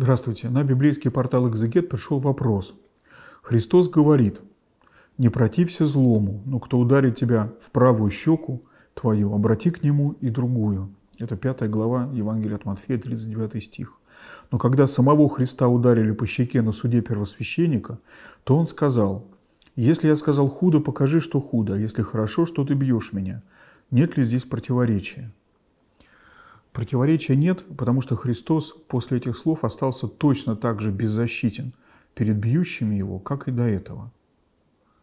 Здравствуйте. На библейский портал «Экзегет» пришел вопрос. Христос говорит, «Не протився злому, но кто ударит тебя в правую щеку твою, обрати к нему и другую». Это 5 глава Евангелия от Матфея, 39 стих. Но когда самого Христа ударили по щеке на суде первосвященника, то он сказал, «Если я сказал худо, покажи, что худо, а если хорошо, что ты бьешь меня. Нет ли здесь противоречия?» Противоречия нет, потому что Христос после этих слов остался точно так же беззащитен перед бьющими его, как и до этого.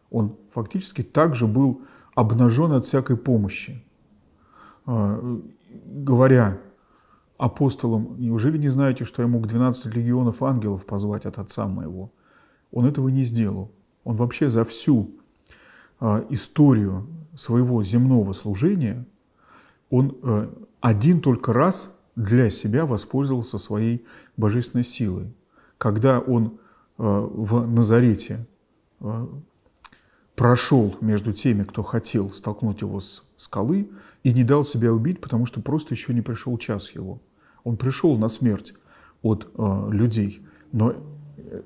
Он фактически также был обнажен от всякой помощи, а, говоря апостолам, неужели не знаете, что я мог 12 легионов ангелов позвать от отца моего? Он этого не сделал. Он вообще за всю а, историю своего земного служения – он э, один только раз для себя воспользовался своей божественной силой. Когда он э, в Назарете э, прошел между теми, кто хотел столкнуть его с скалы, и не дал себя убить, потому что просто еще не пришел час его. Он пришел на смерть от э, людей, но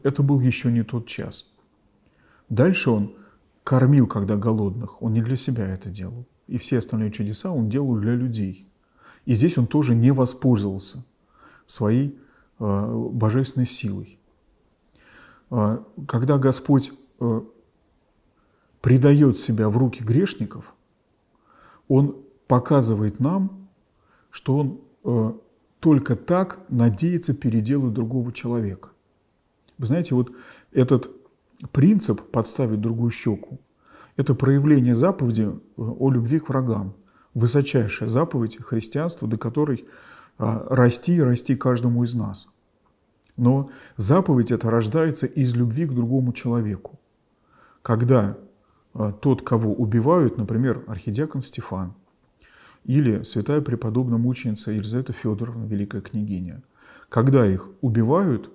это был еще не тот час. Дальше он кормил, когда голодных, он не для себя это делал и все остальные чудеса он делал для людей. И здесь он тоже не воспользовался своей э, божественной силой. Э, когда Господь э, предает себя в руки грешников, он показывает нам, что он только так надеется переделать другого человека. Вы знаете, вот этот принцип подставить другую щеку, это проявление заповеди э, о любви к врагам. Высочайшая заповедь христианства, до которой а, расти и расти каждому из нас. Но заповедь это рождается из любви к другому человеку. Когда а, тот, кого убивают, например, архидиакон Стефан или святая преподобная мученица Елизавета Федоровна, великая княгиня, когда их убивают,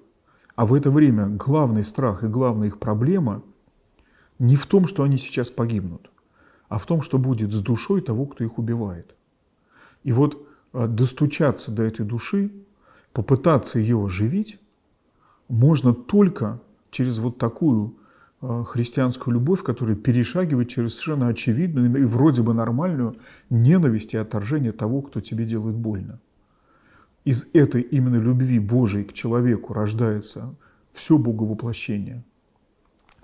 а в это время главный страх и главная их проблема – не в том, что они сейчас погибнут, а в том, что будет с душой того, кто их убивает. И вот э, достучаться до этой души, попытаться ее оживить, можно только через вот такую э, христианскую любовь, которая перешагивает через совершенно очевидную и вроде бы нормальную ненависть и отторжение того, кто тебе делает больно. Из этой именно любви Божией к человеку рождается все Боговоплощение –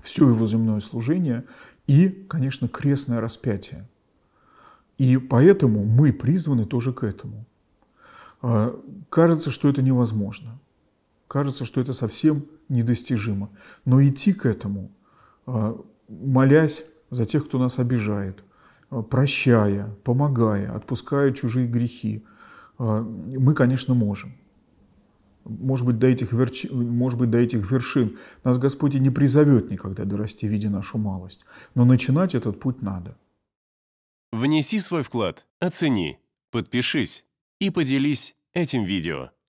все его земное служение и, конечно, крестное распятие. И поэтому мы призваны тоже к этому. А, кажется, что это невозможно. Кажется, что это совсем недостижимо. Но идти к этому, а, молясь за тех, кто нас обижает, а, прощая, помогая, отпуская чужие грехи, мы, конечно, можем может быть, до этих, верч... может быть, до этих вершин. Нас Господь и не призовет никогда дорасти, виде нашу малость. Но начинать этот путь надо. Внеси свой вклад, оцени, подпишись и поделись этим видео.